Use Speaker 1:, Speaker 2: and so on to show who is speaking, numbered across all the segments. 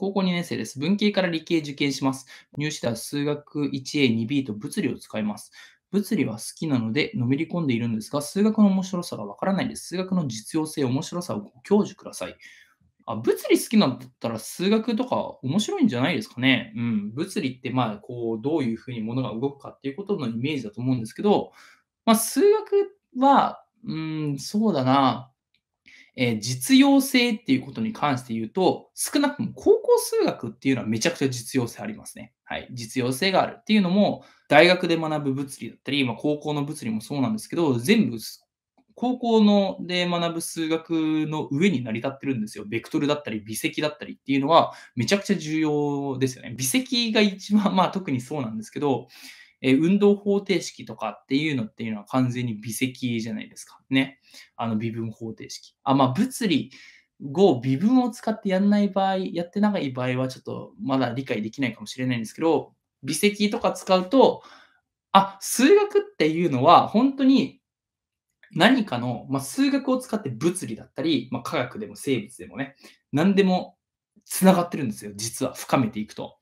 Speaker 1: 高校2年生です。文系から理系受験します。入試では数学 1A、2B と物理を使います。物理は好きなのでのめり込んでいるんですが、数学の面白さがわからないです。数学の実用性、面白さをご教授ください。あ物理好きなんだったら数学とか面白いんじゃないですかね。うん。物理ってまあこうどういうふうにものが動くかっていうことのイメージだと思うんですけど、まあ、数学は、うん、そうだな。えー、実用性っていうことに関して言うと、少なくとも高校数学っていうのはめちゃくちゃ実用性ありますね。はい。実用性があるっていうのも、大学で学ぶ物理だったり、まあ、高校の物理もそうなんですけど、全部高校ので学ぶ数学の上に成り立ってるんですよ。ベクトルだったり、微積だったりっていうのはめちゃくちゃ重要ですよね。微積が一番、まあ特にそうなんですけど、え運動方程式とかっていうのっていうのは完全に微積じゃないですか。ね。あの微分方程式。あ、まあ物理を微分を使ってやんない場合、やってない場合はちょっとまだ理解できないかもしれないんですけど、微積とか使うと、あ、数学っていうのは本当に何かの、まあ、数学を使って物理だったり、まあ、科学でも生物でもね、何でもつながってるんですよ、実は深めていくと。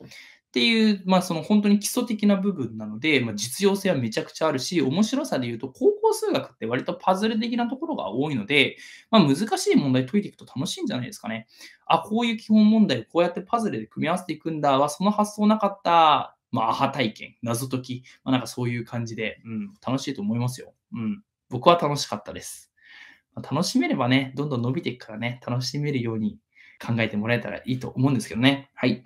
Speaker 1: っていう、まあ、その本当に基礎的な部分なので、まあ、実用性はめちゃくちゃあるし、面白さで言うと、高校数学って割とパズル的なところが多いので、まあ、難しい問題解いていくと楽しいんじゃないですかね。あ、こういう基本問題をこうやってパズルで組み合わせていくんだは、その発想なかった、まあ、アハ体験、謎解き、まあ、なんかそういう感じで、うん、楽しいと思いますよ。うん、僕は楽しかったです。まあ、楽しめればね、どんどん伸びていくからね、楽しめるように考えてもらえたらいいと思うんですけど
Speaker 2: ね。はい。